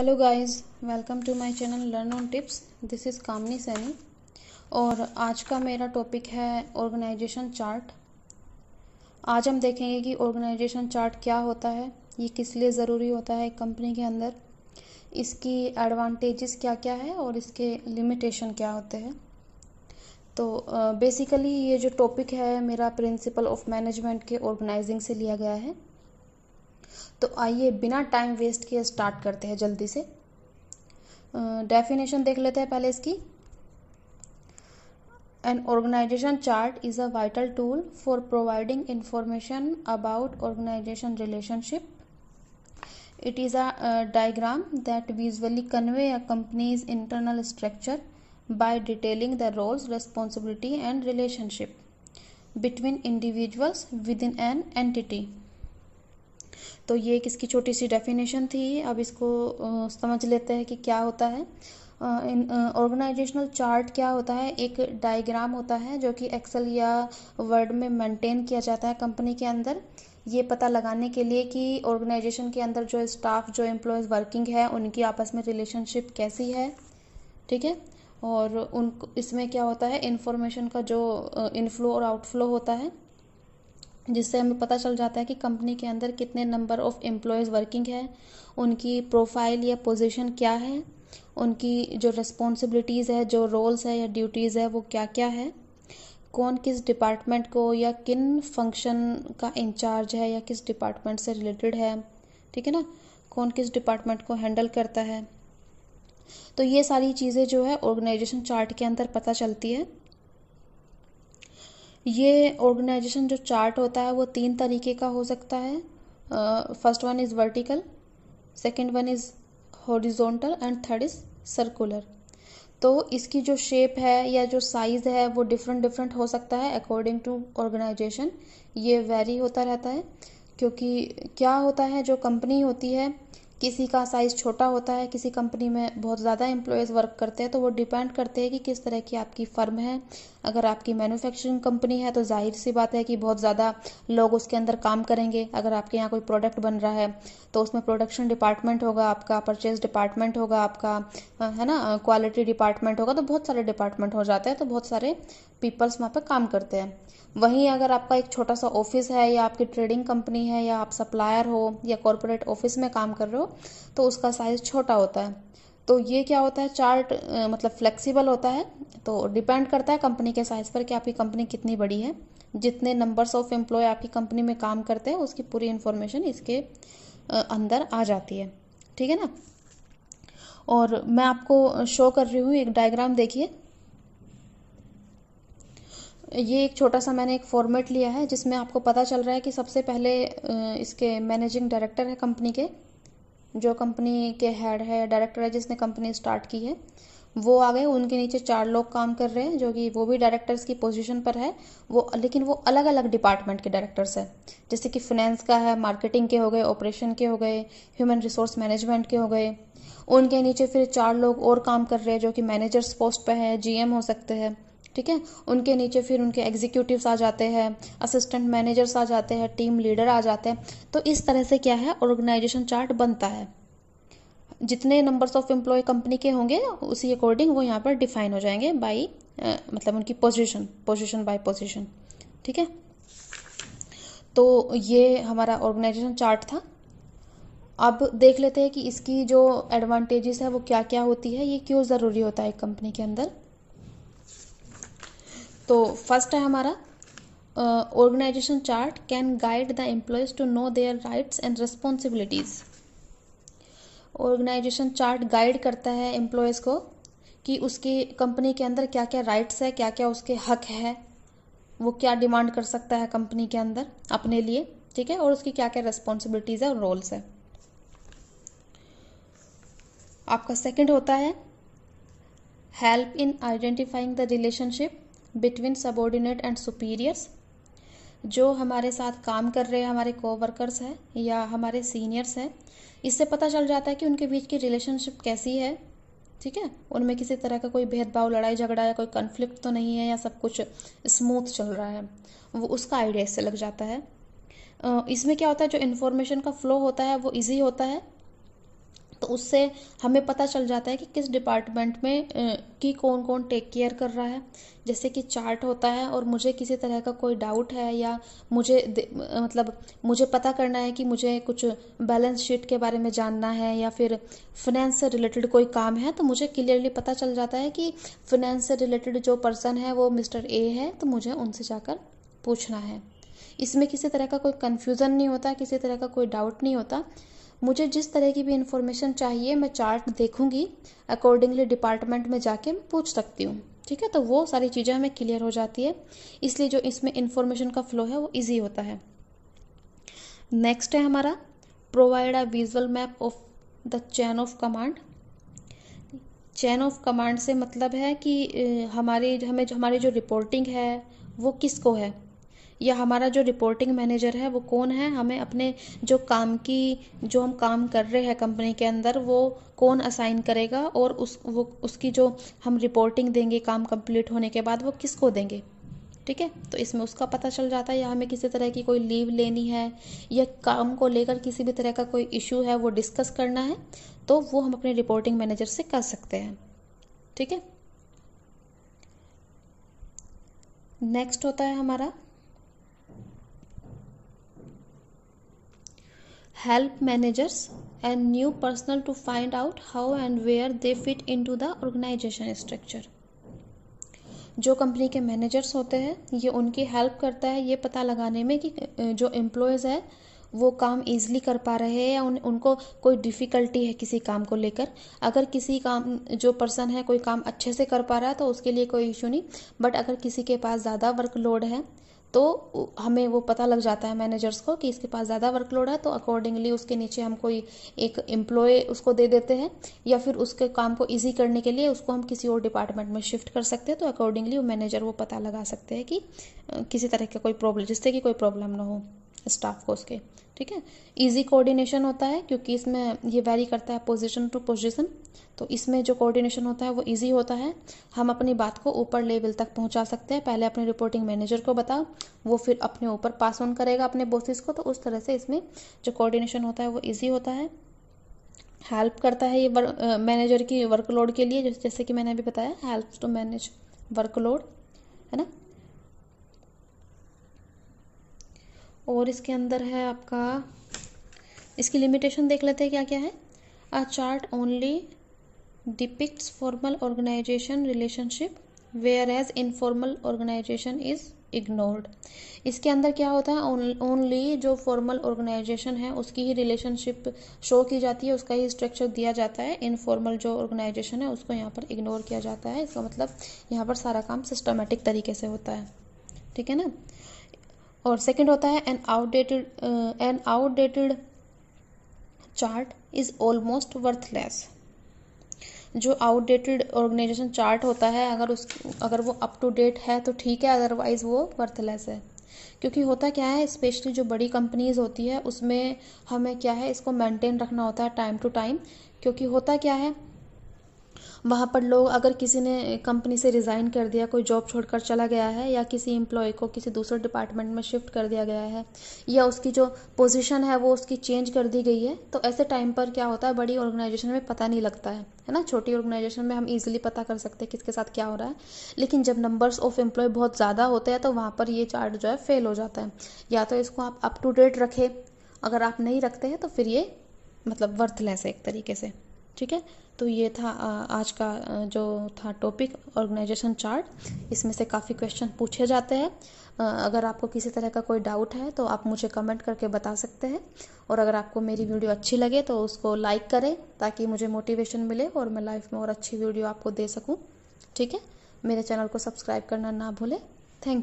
hello guys welcome to my channel learn on tips this is Kamni Saini और आज का मेरा टॉपिक है ऑर्गेनाइजेशन चार्ट आज हम देखेंगे कि ऑर्गेनाइजेशन चार्ट क्या होता है ये किस लिए ज़रूरी होता है कंपनी के अंदर इसकी एडवांटेजेस क्या क्या है और इसके लिमिटेशन क्या होते हैं तो बेसिकली ये जो टॉपिक है मेरा प्रिंसिपल ऑफ मैनेजमेंट के ऑर्गेनाइजिंग से लिया गया है तो आइए बिना टाइम वेस्ट किए स्टार्ट करते हैं जल्दी से डेफिनेशन देख लेते हैं पहले इसकी an organization chart is a vital tool for providing information about organization relationship it is a diagram that visually convey a company's internal structure by detailing the roles responsibility and relationship between individuals within an entity तो ये एक इसकी छोटी सी definition थी अब इसको समझ लेते हैं कि क्या होता है ऑर्गेनाइजेशनल चार्ट क्या होता है एक डायग्राम होता है जो कि एक्सेल या वर्ड में मेंटेन किया जाता है कंपनी के अंदर ये पता लगाने के लिए कि ऑर्गेनाइजेशन के अंदर जो स्टाफ जो एम्प्लॉयज़ वर्किंग है उनकी आपस में रिलेशनशिप कैसी है ठीक है और उन इसमें क्या होता है इन्फॉर्मेशन का जो इनफ्लो और आउटफ्लो होता है जिससे हमें पता चल जाता है कि कंपनी के अंदर कितने नंबर ऑफ एम्प्लॉयज़ वर्किंग है उनकी प्रोफाइल या पोजीशन क्या है उनकी जो रिस्पॉन्सिबिलिटीज़ है जो रोल्स है या ड्यूटीज़ है वो क्या क्या है कौन किस डिपार्टमेंट को या किन फंक्शन का इंचार्ज है या किस डिपार्टमेंट से रिलेटेड है ठीक है ना कौन किस डिपार्टमेंट को हैंडल करता है तो ये सारी चीज़ें जो है ऑर्गेनाइजेशन चार्ट के अंदर पता चलती है ये ऑर्गेनाइजेशन जो चार्ट होता है वो तीन तरीके का हो सकता है first one is vertical second one is horizontal and third is circular तो इसकी जो शेप है या जो साइज़ है वो डिफरेंट डिफरेंट हो सकता है अकॉर्डिंग टू ऑर्गेनाइजेशन ये वेरी होता रहता है क्योंकि क्या होता है जो कंपनी होती है किसी का साइज़ छोटा होता है किसी कंपनी में बहुत ज़्यादा एम्प्लॉयज़ वर्क करते हैं तो वो डिपेंड करते हैं कि किस तरह की आपकी फ़र्म है अगर आपकी मैन्युफैक्चरिंग कंपनी है तो जाहिर सी बात है कि बहुत ज़्यादा लोग उसके अंदर काम करेंगे अगर आपके यहाँ कोई प्रोडक्ट बन रहा है तो उसमें प्रोडक्शन डिपार्टमेंट होगा आपका परचेज डिपार्टमेंट होगा आपका है ना क्वालिटी डिपार्टमेंट होगा तो बहुत सारे डिपार्टमेंट हो जाते हैं तो बहुत सारे पीपल्स वहाँ पर काम करते हैं वहीं अगर आपका एक छोटा सा ऑफिस है या आपकी ट्रेडिंग कंपनी है या आप सप्लायर हो या कॉरपोरेट ऑफिस में काम कर रहे हो तो उसका साइज छोटा होता है तो ये क्या होता है चार्ट मतलब फ्लेक्सिबल होता है तो डिपेंड करता है कंपनी के साइज पर कि आपकी कंपनी कितनी बड़ी है जितने नंबर्स ऑफ एम्प्लॉय आपकी कंपनी में काम करते हैं उसकी पूरी इन्फॉर्मेशन इसके अंदर आ जाती है ठीक है ना और मैं आपको शो कर रही हूँ एक डायग्राम देखिए ये एक छोटा सा मैंने एक फॉर्मेट लिया है जिसमें आपको पता चल रहा है कि सबसे पहले इसके मैनेजिंग डायरेक्टर है कंपनी के जो कंपनी के हेड है डायरेक्टर है जिसने कंपनी स्टार्ट की है वो आ गए उनके नीचे चार लोग काम कर रहे हैं जो कि वो भी डायरेक्टर्स की पोजीशन पर है वो लेकिन वो अलग अलग डिपार्टमेंट के डायरेक्टर्स हैं जैसे कि फाइनेंस का है मार्केटिंग के हो गए ऑपरेशन के हो गए ह्यूमन रिसोर्स मैनेजमेंट के हो गए उनके नीचे फिर चार लोग और काम कर रहे हैं जो कि मैनेजर्स पोस्ट पर है जीएम हो सकते हैं ठीक है उनके नीचे फिर उनके एग्जीक्यूटिव्स आ जाते हैं असिस्टेंट मैनेजर्स आ जाते हैं टीम लीडर आ जाते हैं तो इस तरह से क्या है ऑर्गेनाइजेशन चार्ट बनता है जितने नंबर्स ऑफ एम्प्लॉय कंपनी के होंगे उसी अकॉर्डिंग वो यहाँ पर डिफाइन हो जाएंगे बाई मतलब उनकी पोजीशन पोजीशन बाय पोजीशन ठीक है तो ये हमारा ऑर्गेनाइजेशन चार्ट था अब देख लेते हैं कि इसकी जो एडवांटेजेस है वो क्या क्या होती है ये क्यों ज़रूरी होता है एक कंपनी के अंदर तो फर्स्ट है हमारा organization chart can guide the employees to know their rights and responsibilities organization chart guide करता है एम्प्लॉयज को कि उसकी कंपनी के अंदर क्या क्या राइट्स है क्या क्या उसके हक है वो क्या डिमांड कर सकता है कंपनी के अंदर अपने लिए ठीक है और उसकी क्या क्या रिस्पॉन्सिबिलिटीज है और रोल्स है आपका सेकंड होता है help in identifying the relationship between subordinate and superiors जो हमारे साथ काम कर रहे हमारे कोवर्कर्स हैं या हमारे सीनियर्स हैं इससे पता चल जाता है कि उनके बीच की रिलेशनशिप कैसी है ठीक है उनमें किसी तरह का कोई भेदभाव लड़ाई झगड़ा या कोई कन्फ्लिक्ट तो नहीं है या सब कुछ स्मूथ चल रहा है वो उसका आइडिया इससे लग जाता है इसमें क्या होता है जो इन्फॉर्मेशन का फ्लो होता है वो ईजी होता है तो उससे हमें पता चल जाता है कि किस डिपार्टमेंट में की कौन कौन टेक केयर कर रहा है जैसे कि चार्ट होता है और मुझे किसी तरह का कोई डाउट है या मुझे मतलब मुझे पता करना है कि मुझे कुछ बैलेंस शीट के बारे में जानना है या फिर फिनेंस से रिलेटेड कोई काम है तो मुझे क्लियरली पता चल जाता है कि फिनेंस से रिलेटेड जो पर्सन है वो मिस्टर ए है तो मुझे उनसे जाकर पूछना है इसमें किसी तरह का कोई कन्फ्यूज़न नहीं होता किसी तरह का कोई डाउट नहीं होता मुझे जिस तरह की भी इंफॉर्मेशन चाहिए मैं चार्ट देखूंगी अकॉर्डिंगली डिपार्टमेंट में जाके पूछ सकती हूँ ठीक है तो वो सारी चीज़ें हमें क्लियर हो जाती है इसलिए जो इसमें इन्फॉर्मेशन का फ्लो है वो ईजी होता है नेक्स्ट है हमारा provide a visual map of the chain of command chain of command से मतलब है कि हमारी हमें हमारी जो रिपोर्टिंग है वो किसको है या हमारा जो रिपोर्टिंग मैनेजर है वो कौन है हमें अपने जो काम की जो हम काम कर रहे हैं कंपनी के अंदर वो कौन असाइन करेगा और उस वो उसकी जो हम रिपोर्टिंग देंगे काम कंप्लीट होने के बाद वो किसको देंगे ठीक है तो इसमें उसका पता चल जाता है या हमें किसी तरह की कोई लीव लेनी है या काम को लेकर किसी भी तरह का कोई इशू है वो डिस्कस करना है तो वो हम अपने रिपोर्टिंग मैनेजर से कर सकते हैं ठीक है नेक्स्ट होता है हमारा help managers and new personnel to find out how and where they fit into the organization structure जो कंपनी के मैनेजर्स होते हैं ये उनकी हेल्प करता है ये पता लगाने में कि जो एम्प्लॉयज़ है वो काम इजीली कर पा रहे हैं या उन, उनको कोई डिफ़िकल्टी है किसी काम को लेकर अगर किसी काम जो पर्सन है कोई काम अच्छे से कर पा रहा है तो उसके लिए कोई इशू नहीं बट अगर किसी के पास ज़्यादा वर्कलोड है तो हमें वो पता लग जाता है मैनेजर्स को कि इसके पास ज़्यादा वर्कलोड है तो अकॉर्डिंगली उसके नीचे हम कोई एक एम्प्लॉय उसको दे देते हैं या फिर उसके काम को ईजी करने के लिए उसको हम किसी और डिपार्टमेंट में शिफ्ट कर सकते हैं तो अकॉर्डिंगली वो मैनेजर वो पता लगा सकते हैं कि किसी तरह का कोई प्रॉब्लम जिससे कि कोई प्रॉब्लम ना हो स्टाफ को उसके ठीक है इजी कोऑर्डिनेशन होता है क्योंकि इसमें ये वेरी करता है पोजीशन टू पोजीशन तो इसमें जो कोऑर्डिनेशन होता है वो इजी होता है हम अपनी बात को ऊपर लेवल तक पहुंचा सकते हैं पहले अपने रिपोर्टिंग मैनेजर को बताओ वो फिर अपने ऊपर पास ऑन करेगा अपने बोसिस को तो उस तरह से इसमें जो कोऑर्डिनेशन होता है वो ईजी होता है हेल्प करता है ये मैनेजर की वर्कलोड के लिए जैसे कि मैंने अभी बताया हेल्प टू मैनेज वर्कलोड है ना और इसके अंदर है आपका इसकी लिमिटेशन देख लेते हैं क्या क्या है a chart only depict formal organization relationship whereas informal organization is ignored इसके अंदर क्या होता है ओनली जो फॉर्मल ऑर्गेनाइजेशन है उसकी ही रिलेशनशिप शो की जाती है उसका ही स्ट्रक्चर दिया जाता है इनफॉर्मल जो ऑर्गेनाइजेशन है उसको यहाँ पर इग्नोर किया जाता है इसका मतलब यहाँ पर सारा काम सिस्टमेटिक तरीके से होता है ठीक है ना और सेकंड होता है an outdated an outdated chart is almost worthless जो आउटडेटेड ऑर्गेनाइजेशन चार्ट होता है अगर उस अगर वो अप टू डेट है तो ठीक है अदरवाइज वो वर्थलेस है क्योंकि होता क्या है स्पेशली जो बड़ी कंपनीज होती है उसमें हमें क्या है इसको मेंटेन रखना होता है टाइम टू टाइम क्योंकि होता क्या है वहाँ पर लोग अगर किसी ने कंपनी से रिज़ाइन कर दिया कोई जॉब छोड़कर चला गया है या किसी एम्प्लॉय को किसी दूसरे डिपार्टमेंट में शिफ्ट कर दिया गया है या उसकी जो पोजीशन है वो उसकी चेंज कर दी गई है तो ऐसे टाइम पर क्या होता है बड़ी ऑर्गेनाइजेशन में पता नहीं लगता है है ना छोटी ऑर्गेनाइजेशन में हम इजीली पता कर सकते हैं किसके साथ क्या हो रहा है लेकिन जब नंबर्स ऑफ एम्प्लॉय बहुत ज़्यादा होते हैं तो वहाँ पर ये चार्ट जो है फेल हो जाता है या तो इसको आप अप टू डेट रखें अगर आप नहीं रखते हैं तो फिर ये मतलब वर्थलेस है एक तरीके से ठीक है तो ये था आज का जो था टॉपिक ऑर्गेनाइजेशन चार्ट इसमें से काफ़ी क्वेश्चन पूछे जाते हैं अगर आपको किसी तरह का कोई डाउट है तो आप मुझे कमेंट करके बता सकते हैं और अगर आपको मेरी वीडियो अच्छी लगे तो उसको लाइक करें ताकि मुझे मोटिवेशन मिले और मैं लाइफ में और अच्छी वीडियो आपको दे सकूँ ठीक है मेरे चैनल को सब्सक्राइब करना ना भूलें थैंक